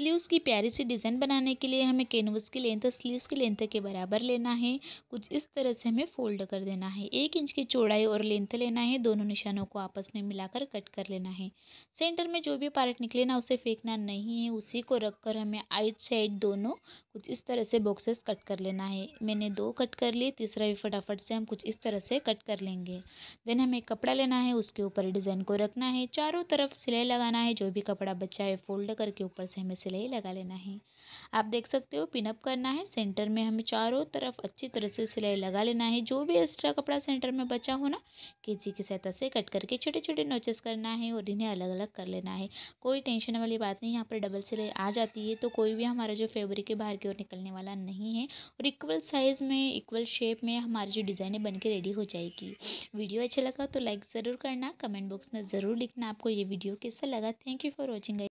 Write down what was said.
sleeves की प्यारी सी design बनाने के लिए हमें कैनवस की लेंथ स्लीव्स की लेंथ के बराबर लेना है कुछ इस तरह से हमें फोल्ड कर देना है एक इंच की चौड़ाई और लेंथ लेना है दोनों निशानों को आपस में मिलाकर कट कर लेना है सेंटर में जो भी पार्ट निकले ना उसे फेंकना नहीं है उसी को रखकर हमें आइट साइड दोनों कुछ इस तरह से बॉक्सेस कट कर लेना है मैंने दो कट कर लिए तीसरा भी फटाफट से हम कुछ इस तरह से कट कर लेंगे देन हमें कपड़ा लेना है उसके ऊपर डिज़ाइन को रखना है चारों तरफ सिलाई लगाना है जो भी कपड़ा बचा है फोल्ड करके ऊपर से हमें सिलाई लगा लेना है आप देख सकते हो पिनअप करना है सेंटर में हमें चारों तरफ अच्छी तरह से सिलाई लगा लेना है जो भी एक्स्ट्रा कपड़ा सेंटर में बचा हो ना किसी की सहायता से कट करके छोटे छोटे नोचेस करना है और इन्हें अलग अलग कर लेना है कोई टेंशन वाली बात नहीं यहाँ पर डबल सिलाई आ जाती है तो कोई भी हमारा जो फेब्रिक है बाहर की ओर निकलने वाला नहीं है और इक्वल साइज़ में इक्वल शेप में हमारी जो डिजाइने बन रेडी हो जाएगी वीडियो अच्छा लगा तो लाइक ज़रूर करना कमेंट बॉक्स में ज़रूर लिखना आपको ये वीडियो कैसा लगा थैंक यू फॉर वॉचिंग